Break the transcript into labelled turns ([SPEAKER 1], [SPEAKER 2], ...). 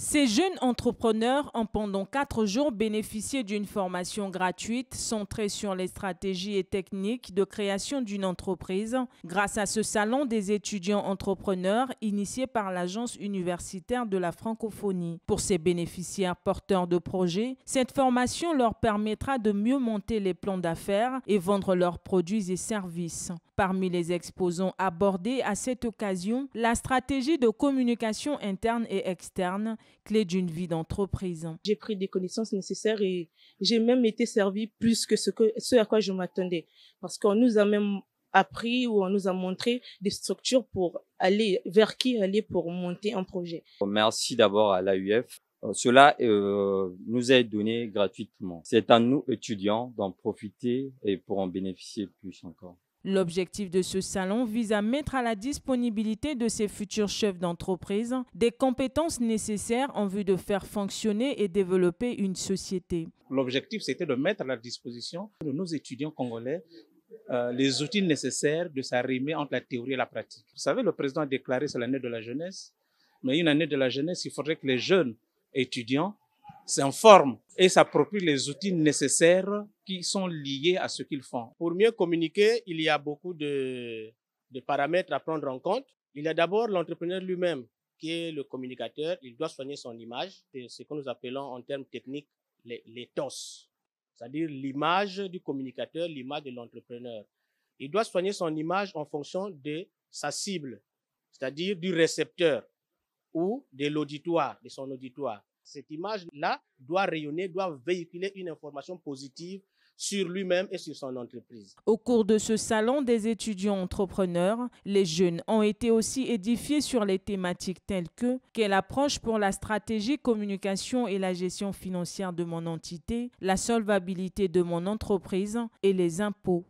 [SPEAKER 1] Ces jeunes entrepreneurs ont pendant quatre jours bénéficié d'une formation gratuite centrée sur les stratégies et techniques de création d'une entreprise grâce à ce salon des étudiants entrepreneurs initié par l'Agence universitaire de la francophonie. Pour ces bénéficiaires porteurs de projets, cette formation leur permettra de mieux monter les plans d'affaires et vendre leurs produits et services. Parmi les exposants abordés à cette occasion, la stratégie de communication interne et externe clé d'une vie d'entreprise. Hein. J'ai pris des connaissances nécessaires et j'ai même été servi plus que ce, à quoi je m'attendais. Parce qu'on nous a même appris ou on nous a montré des structures pour aller vers qui aller pour monter un projet.
[SPEAKER 2] Merci d'abord à l'AUF. Euh, cela euh, nous est donné gratuitement. C'est à nous étudiants d'en profiter et pour en bénéficier plus encore.
[SPEAKER 1] L'objectif de ce salon vise à mettre à la disponibilité de ces futurs chefs d'entreprise des compétences nécessaires
[SPEAKER 2] en vue de faire fonctionner et développer une société. L'objectif, c'était de mettre à la disposition de nos étudiants congolais euh, les outils nécessaires de s'arrimer entre la théorie et la pratique. Vous savez, le président a déclaré c'est l'année de la jeunesse, mais une année de la jeunesse, il faudrait que les jeunes étudiants s'informent et s'approprie les outils nécessaires qui sont liés à ce qu'ils font.
[SPEAKER 3] Pour mieux communiquer, il y a beaucoup de, de paramètres à prendre en compte. Il y a d'abord l'entrepreneur lui-même qui est le communicateur. Il doit soigner son image. C'est ce que nous appelons en termes techniques les, c'est-à-dire l'image du communicateur, l'image de l'entrepreneur. Il doit soigner son image en fonction de sa cible, c'est-à-dire du récepteur ou de l'auditoire, de son auditoire. Cette image-là doit rayonner, doit véhiculer une information positive sur lui-même et sur son entreprise.
[SPEAKER 1] Au cours de ce salon des étudiants entrepreneurs, les jeunes ont été aussi édifiés sur les thématiques telles que quelle approche pour la stratégie communication et la gestion financière de mon entité, la solvabilité de mon entreprise et les impôts.